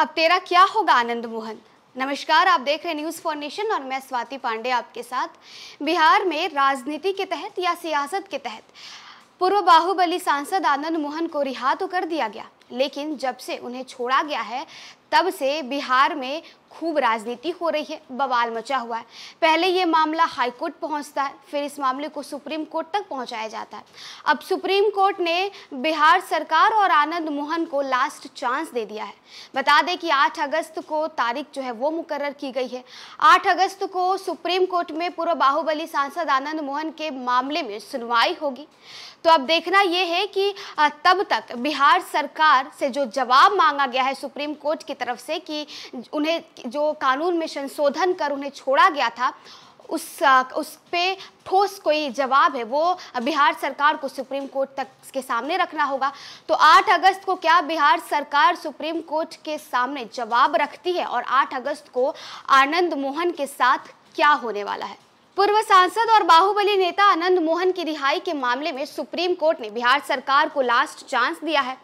अब तेरा क्या होगा आनंद मोहन नमस्कार आप देख रहे न्यूज़ फॉर नेशन और मैं स्वाति पांडे आपके साथ बिहार में राजनीति के तहत या सियासत के तहत पूर्व बाहुबली सांसद आनंद मोहन को रिहा तो कर दिया गया लेकिन जब से उन्हें छोड़ा गया है तब से बिहार में खूब राजनीति हो रही है बवाल मचा हुआ है पहले ये मामला हाईकोर्ट पहुंचता है फिर इस मामले को सुप्रीम कोर्ट तक पहुंचाया जाता है अब सुप्रीम कोर्ट ने बिहार सरकार और आनंद मोहन को लास्ट चांस दे दिया है बता दें कि 8 अगस्त को तारीख जो है वो मुकर की गई है 8 अगस्त को सुप्रीम कोर्ट में पूर्व बाहुबली सांसद आनंद मोहन के मामले में सुनवाई होगी तो अब देखना यह है कि तब तक बिहार सरकार से जो जवाब मांगा गया है सुप्रीम कोर्ट की तरफ से कि उन्हें जो कानून में संशोधन कर उन्हें छोड़ा गया था उस उस पे ठोस कोई जवाब है वो बिहार सरकार को सुप्रीम कोर्ट तक के सामने रखना होगा तो 8 अगस्त को क्या बिहार सरकार सुप्रीम कोर्ट के सामने जवाब रखती है और 8 अगस्त को आनंद मोहन के साथ क्या होने वाला है पूर्व सांसद और बाहुबली नेता आनंद मोहन की रिहाई के मामले में सुप्रीम कोर्ट ने बिहार सरकार को लास्ट चांस दिया है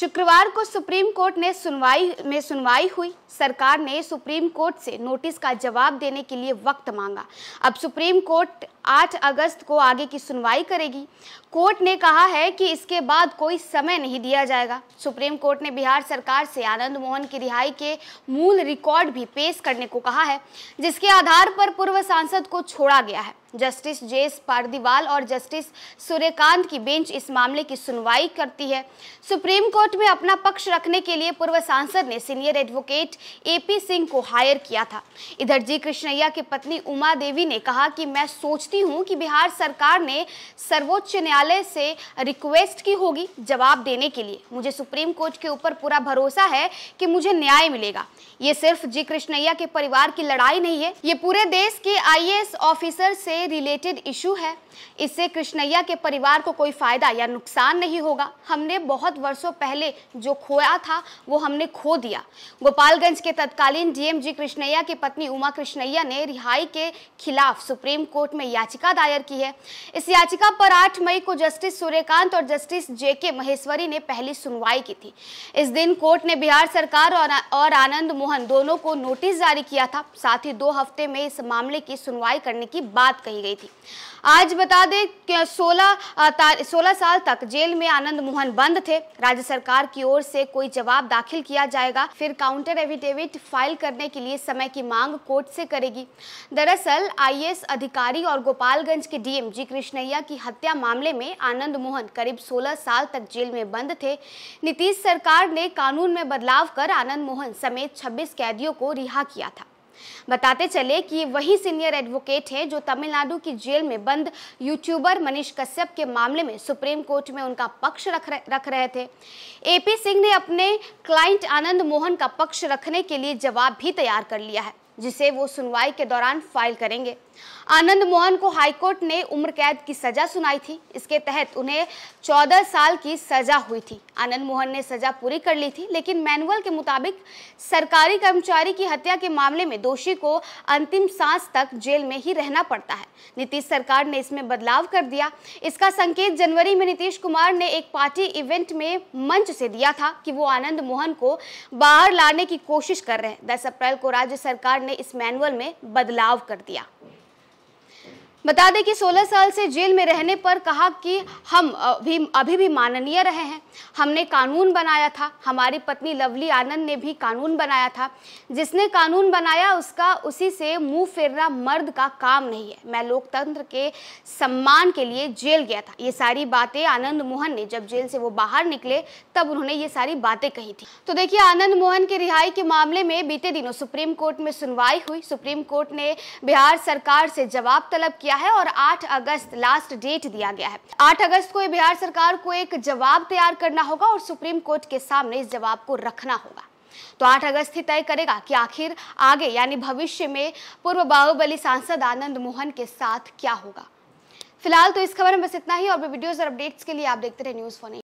शुक्रवार को सुप्रीम कोर्ट ने सुनवाई में सुनवाई हुई सरकार ने सुप्रीम कोर्ट से नोटिस का जवाब देने के लिए वक्त मांगा अब सुप्रीम कोर्ट 8 अगस्त को आगे की सुनवाई करेगी कोर्ट ने कहा है कि इसके बाद कोई समय नहीं दिया जाएगा सुप्रीम कोर्ट ने बिहार सरकार से आनंद मोहन की रिहाई के मूल रिकॉर्ड भी पेश करने को कहा है जिसके आधार पर पूर्व सांसद को छोड़ा गया है जस्टिस जे एस पारदीवाल और जस्टिस सूर्यकांत की बेंच इस मामले की सुनवाई करती है सुप्रीम कोर्ट में अपना पक्ष रखने के लिए पूर्व सांसद ने सीनियर एडवोकेट एपी सिंह को हायर किया था इधर जी कृष्णैया की पत्नी उमा देवी ने कहा कि मैं सोचती समझती हूँ कि बिहार सरकार ने सर्वोच्च न्यायालय से रिक्वेस्ट की होगी जवाब देने के लिए मुझे सुप्रीम कोर्ट के ऊपर पूरा भरोसा है कि मुझे न्याय मिलेगा ये सिर्फ जी कृष्णैया के परिवार की लड़ाई नहीं है ये पूरे देश के आई ऑफिसर से रिलेटेड इशू है इससे कृष्णैया के परिवार को कोई फायदा या नुकसान नहीं होगा हमने बहुत वर्षों पहले जो खोया था वो हमने खो दिया गोपालगंज के तत्कालीन डीएम जी कृष्णैया की पत्नी उमा कृष्णैया ने रिहाई के खिलाफ सुप्रीम कोर्ट में याचिका याचिका दायर की है इस याचिका पर 8 मई को जस्टिस सूर्यकांत और जस्टिस जेके महेश्वरी ने पहली सुनवाई की थी इस दिन कोर्ट ने बिहार सरकार और, और आनंद मोहन दोनों को नोटिस जारी किया था साथ ही दो हफ्ते में इस मामले की सुनवाई करने की बात कही गई थी आज बता दें कि 16 सोलह साल तक जेल में आनंद मोहन बंद थे राज्य सरकार की ओर से कोई जवाब दाखिल किया जाएगा फिर काउंटर एविडेविट फाइल करने के लिए समय की मांग कोर्ट से करेगी दरअसल आईएएस अधिकारी और गोपालगंज के डीएम जी कृष्णैया की हत्या मामले में आनंद मोहन करीब 16 साल तक जेल में बंद थे नीतीश सरकार ने कानून में बदलाव कर आनंद मोहन समेत 26 कैदियों को रिहा किया था बताते चले कि वही सीनियर एडवोकेट हैं जो तमिलनाडु की जेल में बंद यूट्यूबर मनीष कश्यप के मामले में सुप्रीम कोर्ट में उनका पक्ष रख रहे, रख रहे थे एपी सिंह ने अपने क्लाइंट आनंद मोहन का पक्ष रखने के लिए जवाब भी तैयार कर लिया है जिसे वो सुनवाई के दौरान फाइल करेंगे आनंद मोहन को हाईकोर्ट ने उम्र कैद की सजा सुनाई थी इसके तहत उन्हें 14 साल की सजा हुई थी आनंद मोहन ने सजा पूरी कर ली थी लेकिन मैनुअल के मुताबिक सरकारी कर्मचारी की हत्या के मामले में दोषी को अंतिम सांस तक जेल में ही रहना पड़ता है नीतीश सरकार ने इसमें बदलाव कर दिया इसका संकेत जनवरी में नीतीश कुमार ने एक पार्टी इवेंट में मंच से दिया था कि वो आनंद मोहन को बाहर लाने की कोशिश कर रहे हैं दस अप्रैल को राज्य सरकार ने इस मैनुअल में बदलाव कर दिया बता दें कि 16 साल से जेल में रहने पर कहा कि हम भी अभी भी माननीय रहे हैं हमने कानून बनाया था हमारी पत्नी लवली आनंद ने भी कानून बनाया था जिसने कानून बनाया उसका उसी से मुंह फेरना मर्द का काम नहीं है मैं लोकतंत्र के सम्मान के लिए जेल गया था ये सारी बातें आनंद मोहन ने जब जेल से वो बाहर निकले तब उन्होंने ये सारी बातें कही थी तो देखिए आनंद मोहन की रिहाई के मामले में बीते दिनों सुप्रीम कोर्ट में सुनवाई हुई सुप्रीम कोर्ट ने बिहार सरकार से जवाब तलब किया गया है और 8 अगस्त लास्ट डेट दिया गया है 8 अगस्त को बिहार सरकार को एक जवाब तैयार करना होगा और सुप्रीम कोर्ट के सामने इस जवाब को रखना होगा तो 8 अगस्त ही तय करेगा कि आखिर आगे यानी भविष्य में पूर्व बाहुबली सांसद आनंद मोहन के साथ क्या होगा फिलहाल तो इस खबर में बस इतना ही और वीडियोज और अपडेट्स के लिए आप देखते रहे न्यूज़ फोन